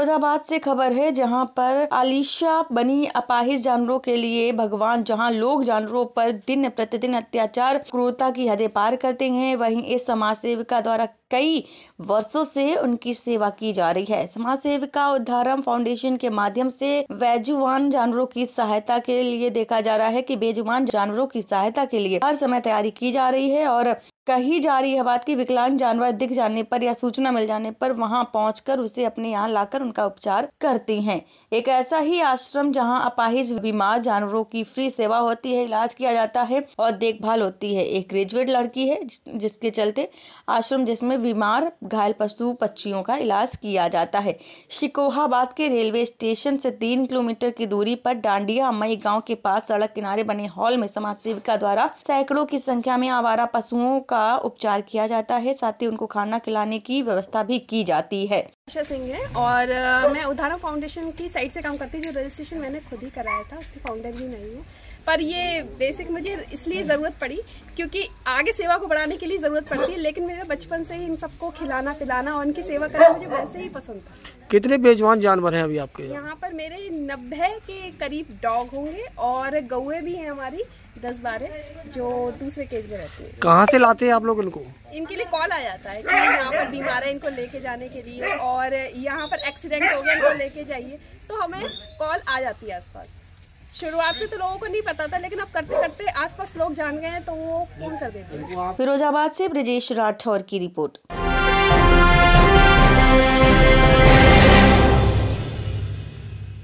फिरोजाबाद से खबर है जहां पर आलिशा बनी अपाहिज जानवरों के लिए भगवान जहां लोग जानवरों पर दिन प्रतिदिन अत्याचार क्रूरता की हदें पार करते हैं वहीं इस समाज सेविका द्वारा कई वर्षों से उनकी सेवा की जा रही है समाज सेविका उद्धारम फाउंडेशन के माध्यम से वेजुवान जानवरों की सहायता के लिए देखा जा रहा है कि बेजुबान जानवरों की सहायता के लिए हर समय तैयारी की जा रही है और कही जा रही है बात कि विकलांग जानवर दिख जाने पर या सूचना मिल जाने पर वहां पहुंचकर उसे अपने यहाँ लाकर उनका उपचार करती हैं एक ऐसा ही आश्रम जहां अपाहिज बीमार जानवरों की फ्री सेवा होती है इलाज किया जाता है और देखभाल होती है एक ग्रेजुएट लड़की है जिस, जिसके चलते आश्रम जिसमें बीमार घायल पशु पक्षियों का इलाज किया जाता है शिकोहाबाद के रेलवे स्टेशन से तीन किलोमीटर की दूरी पर डांडिया अम्मई गाँव के पास सड़क किनारे बने हॉल में समाज सेविका द्वारा सैकड़ों की संख्या में आवारा पशुओं का का उपचार किया जाता है साथ ही उनको खाना खिलाने की व्यवस्था भी की जाती है आशा सिंह है और मैं उदाहरण फाउंडेशन की साइड से काम करती हूँ जो रजिस्ट्रेशन मैंने खुद ही कराया था उसकी फाउंडर भी नहीं हूँ पर ये बेसिक मुझे इसलिए ज़रूरत पड़ी क्योंकि आगे सेवा को बढ़ाने के लिए ज़रूरत पड़ती है लेकिन मेरा बचपन से ही इन सबको खिलाना पिलाना और उनकी सेवा करना मुझे वैसे ही पसंद था कितने बेजवान जानवर हैं अभी आपके यहाँ पर मेरे नब्बे के करीब डॉग होंगे और गौए भी हैं हमारी दस बारह जो दूसरे केज में रहती है कहाँ से लाते हैं आप लोग इनको इनके लिए कॉल आ जाता है की यहाँ पर बीमार है इनको लेके जाने के लिए और यहाँ पर एक्सीडेंट हो गया इनको लेके जाइए तो हमें कॉल आ जाती है आस शुरुआत में तो लोगों को नहीं पता था लेकिन अब करते करते आसपास लोग जान गए हैं तो वो फोन कर देते हैं फिरोजाबाद से ब्रजेश राठौर की रिपोर्ट